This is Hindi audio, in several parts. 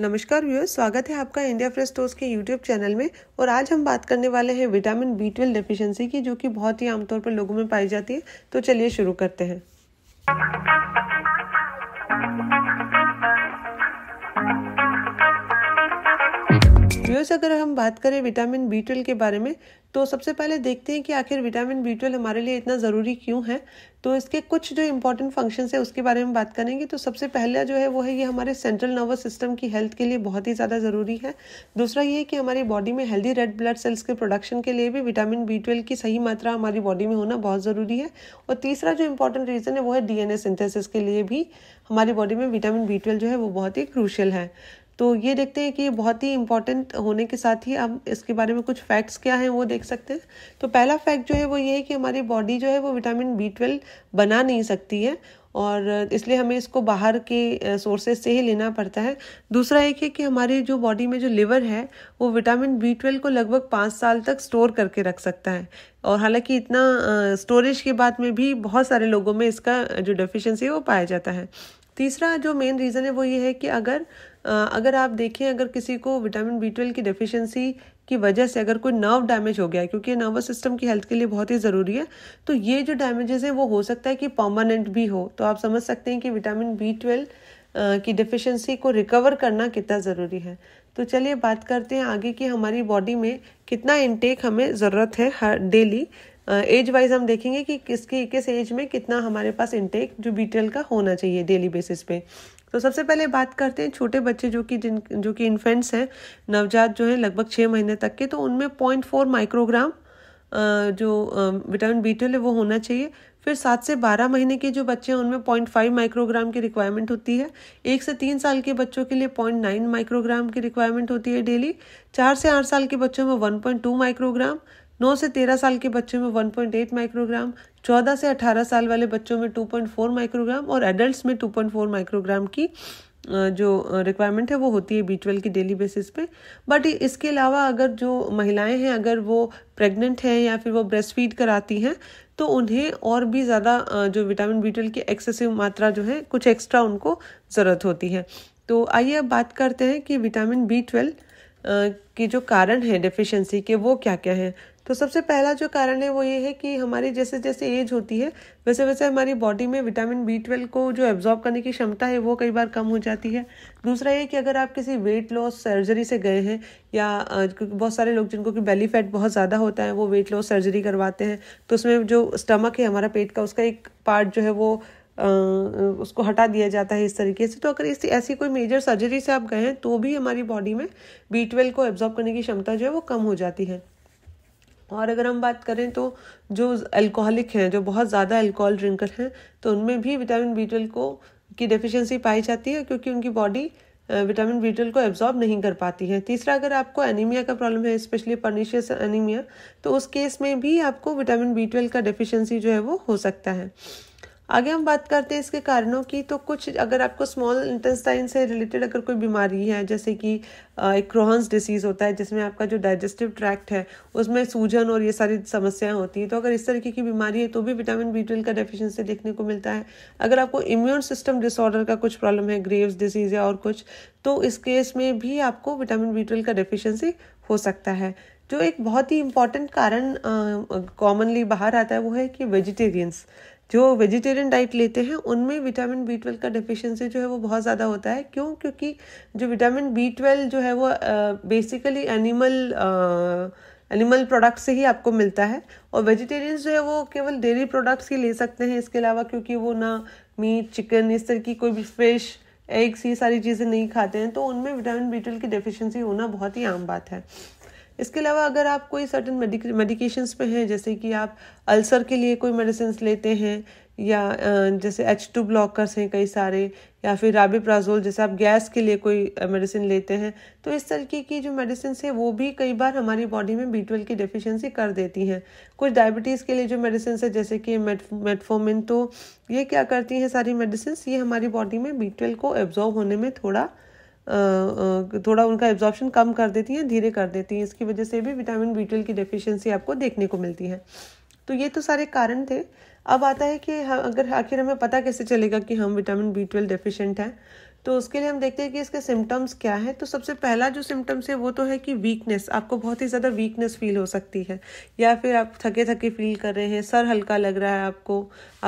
नमस्कार व्यूअर्स स्वागत है आपका इंडिया फ्रेश टोस के यूट्यूब चैनल में और आज हम बात करने वाले हैं विटामिन बी ट्वेल्व डिफिशियंसी की जो कि बहुत ही आमतौर पर लोगों में पाई जाती है तो चलिए शुरू करते हैं व्यूअर्स अगर हम बात करें विटामिन बी ट्वेल्व के बारे में तो सबसे पहले देखते हैं कि आखिर विटामिन बी ट्वेल्व हमारे लिए इतना ज़रूरी क्यों है तो इसके कुछ जो इंपॉर्टेंट फंक्शंस है उसके बारे में बात करेंगे तो सबसे पहला जो है वो है ये हमारे सेंट्रल नर्वस सिस्टम की हेल्थ के लिए बहुत ही ज़्यादा ज़रूरी है दूसरा ये है कि हमारी बॉडी में हेल्दी रेड ब्लड सेल्स के प्रोडक्शन के लिए भी विटामिन बी ट्वेल्व की सही मात्रा हमारी बॉडी में होना बहुत ज़रूरी है और तीसरा जो इंपॉर्टेंट रीज़न है वो है डी एन सिंथेसिस के लिए भी हमारी बॉडी में विटामिन बी ट्वेल्व जो है वो बहुत ही क्रूशल है तो ये देखते हैं कि ये बहुत ही इंपॉर्टेंट होने के साथ ही अब इसके बारे में कुछ फैक्ट्स क्या हैं वो देख सकते हैं तो पहला फैक्ट जो है वो ये है कि हमारी बॉडी जो है वो विटामिन बी ट्वेल्व बना नहीं सकती है और इसलिए हमें इसको बाहर के सोर्सेज से ही लेना पड़ता है दूसरा एक है कि हमारे जो बॉडी में जो लिवर है वो विटामिन बी ट्वेल्व को लगभग पाँच साल तक स्टोर करके रख सकता है और हालांकि इतना स्टोरेज के बाद में भी बहुत सारे लोगों में इसका जो डेफिशिएंसी है वो पाया जाता है तीसरा जो मेन रीज़न है वो ये है कि अगर अगर आप देखें अगर किसी को विटामिन बी ट्वेल्व की डेफिशिएंसी की वजह से अगर कोई नर्व डैमेज हो गया है क्योंकि नर्वस सिस्टम की हेल्थ के लिए बहुत ही ज़रूरी है तो ये जो डैमेजेस हैं वो हो सकता है कि पर्मानेंट भी हो तो आप समझ सकते हैं कि विटामिन बी ट्वेल्व की डिफिशेंसी को रिकवर करना कितना ज़रूरी है तो चलिए बात करते हैं आगे कि हमारी बॉडी में कितना इनटेक हमें ज़रूरत है हर डेली एज वाइज हम देखेंगे कि किसकी किस एज में कितना हमारे पास इंटेक जो बी का होना चाहिए डेली बेसिस पे तो सबसे पहले बात करते हैं छोटे बच्चे जो कि जिन जो कि इन्फेंट्स हैं नवजात जो है लगभग छः महीने तक के तो उनमें पॉइंट फोर माइक्रोग्राम जो विटामिन बी है वो होना चाहिए फिर सात से बारह महीने के जो बच्चे हैं उनमें पॉइंट फाइव माइक्रोग्राम की रिक्वायरमेंट होती है एक से तीन साल के बच्चों के लिए पॉइंट नाइन माइक्रोग्राम की रिक्वायरमेंट होती है डेली चार से आठ साल के बच्चों में वन पॉइंट टू माइक्रोग्राम नौ से तेरह साल के बच्चों में वन पॉइंट एट माइक्रोग्राम चौदह से अठारह साल वाले बच्चों में टू पॉइंट फोर माइक्रोग्राम और एडल्ट में टू पॉइंट फोर माइक्रोग्राम की जो रिक्वायरमेंट है वो होती है बी ट्वेल्व की डेली बेसिस पे बट इसके अलावा अगर जो महिलाएं हैं अगर वो प्रेग्नेंट हैं या फिर वो ब्रेस्ट फीड कराती हैं तो उन्हें और भी ज़्यादा जो विटामिन बी ट्वेल्व की एक्सेसिव मात्रा जो है कुछ एक्स्ट्रा उनको ज़रूरत होती है तो आइए अब बात करते हैं कि विटामिन बी ट्वेल्व के जो कारण है डेफिशिएंसी के वो क्या क्या हैं तो सबसे पहला जो कारण है वो ये है कि हमारी जैसे जैसे एज होती है वैसे वैसे हमारी बॉडी में विटामिन बी ट्वेल्व को जो एब्जॉर्ब करने की क्षमता है वो कई बार कम हो जाती है दूसरा ये कि अगर आप किसी वेट लॉस सर्जरी से गए हैं या क्योंकि बहुत सारे लोग जिनको कि बेली फैट बहुत ज़्यादा होता है वो वेट लॉस सर्जरी करवाते हैं तो उसमें जो स्टमक है हमारा पेट का उसका एक पार्ट जो है वो उसको हटा दिया जाता है इस तरीके से तो अगर इस ऐसी कोई मेजर सर्जरी से आप गए हैं तो भी हमारी बॉडी में बी ट्वेल्व को एब्जॉर्ब करने की क्षमता जो है वो कम हो जाती है और अगर हम बात करें तो जो अल्कोहलिक हैं जो बहुत ज़्यादा अल्कोहल ड्रिंकर हैं तो उनमें भी विटामिन बी ट्वेल्व को की डेफिशिएंसी पाई जाती है क्योंकि उनकी बॉडी विटामिन बी ट्वेल्व को एब्जॉर्ब नहीं कर पाती है तीसरा अगर आपको एनीमिया का प्रॉब्लम है स्पेशली पर्निशियस एनीमिया तो उस केस में भी आपको विटामिन बी ट्वेल्व का डेफिशिएंसी जो है वो हो सकता है आगे हम बात करते हैं इसके कारणों की तो कुछ अगर आपको स्मॉल इंटेस्टाइन से रिलेटेड अगर कोई बीमारी है जैसे कि एक क्रोहन्स डिसीज़ होता है जिसमें आपका जो डाइजेस्टिव ट्रैक्ट है उसमें सूजन और ये सारी समस्याएं होती हैं तो अगर इस तरीके की बीमारी है तो भी विटामिन बी ट्वेल्व का डेफिशिएंसी देखने को मिलता है अगर आपको इम्यून सिस्टम डिसऑर्डर का कुछ प्रॉब्लम है ग्रेव्स डिसीज़ या और कुछ तो इस केस में भी आपको विटामिन बी ट्वेल्व का डेफिशिएंसी हो सकता है जो एक बहुत ही इम्पॉर्टेंट कारण कॉमनली बाहर आता है वो है कि वेजिटेरियंस जो वेजिटेरियन डाइट लेते हैं उनमें विटामिन बी ट्वेल्व का डिफिशेंसी जो है वो बहुत ज़्यादा होता है क्यों क्योंकि जो विटामिन बी ट्वेल्व जो है वो बेसिकली एनिमल एनिमल प्रोडक्ट से ही आपको मिलता है और वेजिटेरियंस जो है वो केवल डेयरी प्रोडक्ट्स ही ले सकते हैं इसके अलावा क्योंकि वो ना मीट चिकन इस तरह की कोई भी फिश एग्स ये सारी चीज़ें नहीं खाते हैं तो उनमें विटामिन बी ट्वेल्व की डेफिशिएंसी होना बहुत ही आम बात है इसके अलावा अगर आप कोई सर्टन मेडिकेशंस पे हैं जैसे कि आप अल्सर के लिए कोई मेडिसिन लेते हैं या जैसे एच टू ब्लॉकर्स हैं कई सारे या फिर राबिप्राजोल जैसे आप गैस के लिए कोई मेडिसिन लेते हैं तो इस तरीके की जो मेडिसिन है वो भी कई बार हमारी बॉडी में बी ट्वेल्व की डेफिशिएंसी कर देती हैं कुछ डायबिटीज़ के लिए जो मेडिसिन है जैसे कि मेटफोमिन तो ये क्या करती हैं सारी मेडिसिन ये हमारी बॉडी में बी ट्वेल्व को एब्जॉर्व होने में थोड़ा थोड़ा उनका एब्जॉर्प्शन कम कर देती हैं धीरे कर देती हैं इसकी वजह से भी विटामिन बी की डेफिशिएंसी आपको देखने को मिलती है तो ये तो सारे कारण थे अब आता है कि अगर आखिर हमें पता कैसे चलेगा कि हम विटामिन बी ट्वेल्व डेफिशिएंट हैं तो उसके लिए हम देखते हैं कि इसके सिम्टम्स क्या है तो सबसे पहला जो सिम्टम्स है वो तो है कि वीकनेस आपको बहुत ही ज़्यादा वीकनेस फील हो सकती है या फिर आप थके थके फील कर रहे हैं सर हल्का लग रहा है आपको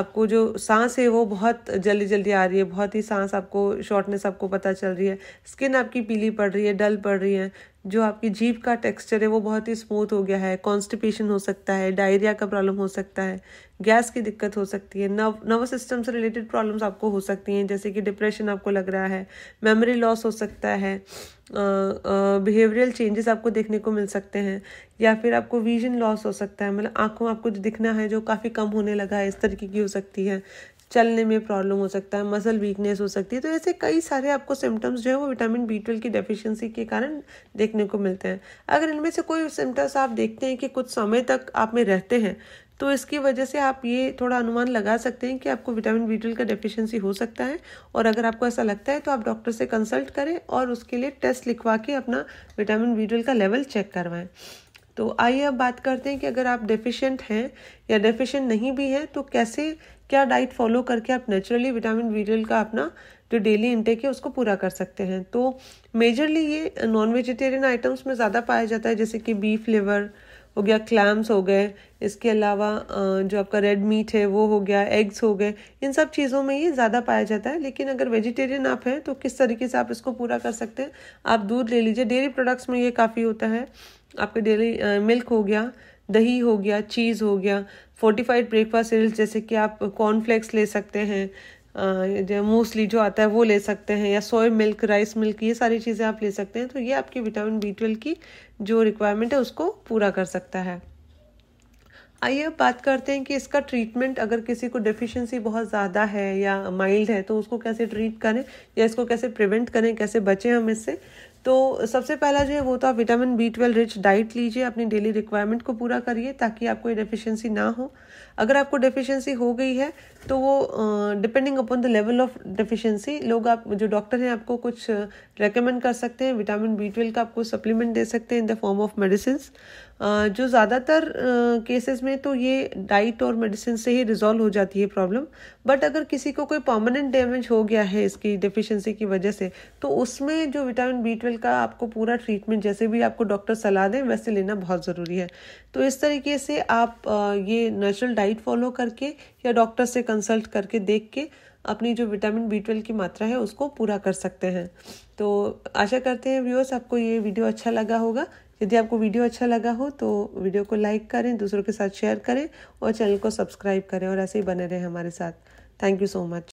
आपको जो सांस है वो बहुत जल्दी जल्दी आ रही है बहुत ही सांस आपको शॉर्टनेस आपको पता चल रही है स्किन आपकी पीली पड़ रही है डल पड़ रही है जो आपकी जीभ का टेक्सचर है वो बहुत ही स्मूथ हो गया है कॉन्स्टिपेशन हो सकता है डायरिया का प्रॉब्लम हो सकता है गैस की दिक्कत हो सकती है नव नर्वस सिस्टम से रिलेटेड प्रॉब्लम्स आपको हो सकती हैं जैसे कि डिप्रेशन आपको लग रहा है मेमोरी लॉस हो सकता है बिहेवियरल चेंजेस आपको देखने को मिल सकते हैं या फिर आपको विजन लॉस हो सकता है मतलब आँखों में आपको जो दिखना है जो काफ़ी कम होने लगा है इस तरीके की हो सकती है चलने में प्रॉब्लम हो सकता है मसल वीकनेस हो सकती है तो ऐसे कई सारे आपको सिम्टम्स जो है वो विटामिन बी ट्वेल्व की डेफिशिएंसी के कारण देखने को मिलते हैं अगर इनमें से कोई सिम्टम्स आप देखते हैं कि कुछ समय तक आप में रहते हैं तो इसकी वजह से आप ये थोड़ा अनुमान लगा सकते हैं कि आपको विटामिन बी ट्वेल्व का डेफिशिएंसी हो सकता है और अगर आपको ऐसा लगता है तो आप डॉक्टर से कंसल्ट करें और उसके लिए टेस्ट लिखवा के अपना विटामिन बी ट्वेल्व का लेवल चेक करवाएं तो आइए अब बात करते हैं कि अगर आप डेफिशिएंट हैं या डेफिशिएंट नहीं भी हैं तो कैसे क्या डाइट फॉलो करके आप नेचुरली विटामिन बी का अपना जो डेली इंटेक है उसको पूरा कर सकते हैं तो मेजरली ये नॉन वेजिटेरियन आइटम्स में ज़्यादा पाया जाता है जैसे कि बीफ लिवर हो गया क्लैम्स हो गए इसके अलावा जो आपका रेड मीट है वो हो गया एग्स हो गए इन सब चीज़ों में ये ज़्यादा पाया जाता है लेकिन अगर वेजिटेरियन आप हैं तो किस तरीके से आप इसको पूरा कर सकते हैं आप दूध ले लीजिए डेयरी प्रोडक्ट्स में ये काफ़ी होता है आपके डेली मिल्क हो गया दही हो गया चीज़ हो गया फोर्टिफाइड ब्रेकफास्ट सीरियल्स जैसे कि आप कॉर्नफ्लेक्स ले सकते हैं जो मोस्टली जो आता है वो ले सकते हैं या सोया मिल्क राइस मिल्क ये सारी चीज़ें आप ले सकते हैं तो ये आपकी विटामिन बी ट्वेल्व की जो रिक्वायरमेंट है उसको पूरा कर सकता है आइए अब बात करते हैं कि इसका ट्रीटमेंट अगर किसी को डिफिशेंसी बहुत ज़्यादा है या माइल्ड है तो उसको कैसे ट्रीट करें या इसको कैसे प्रिवेंट करें कैसे बचें हम इससे तो सबसे पहला जो है वो तो आप vitamin B twelve rich diet लीजिए अपनी डेली रिक्वायरमेंट को पूरा करिए ताकि आपको ये डेफिशिएंसी ना हो अगर आपको डेफिशिएंसी हो गई है तो वो depending upon the level of deficiency लोग आप जो डॉक्टर हैं आपको कुछ रेकमेंड कर सकते हैं विटामिन बी ट्वेल्व का आपको सप्लीमेंट दे सकते हैं in the form of medicine जो ज़्यादातर केसेस में तो ये डाइट और मेडिसिन से ही रिजॉल्व हो जाती है प्रॉब्लम बट अगर किसी को कोई परमानेंट डैमेज हो गया है इसकी डिफिशेंसी की वजह से तो उसमें जो विटामिन बी ट्वेल्व का आपको पूरा ट्रीटमेंट जैसे भी आपको डॉक्टर सलाह दें वैसे लेना बहुत ज़रूरी है तो इस तरीके से आप ये नेचुरल डाइट फॉलो करके या डॉक्टर से कंसल्ट करके देख के अपनी जो विटामिन बी ट्वेल्व की मात्रा है उसको पूरा कर सकते हैं तो आशा करते हैं व्यूअर्स आपको ये वीडियो अच्छा लगा होगा यदि आपको वीडियो अच्छा लगा हो तो वीडियो को लाइक करें दूसरों के साथ शेयर करें और चैनल को सब्सक्राइब करें और ऐसे ही बने रहें हमारे साथ थैंक यू सो मच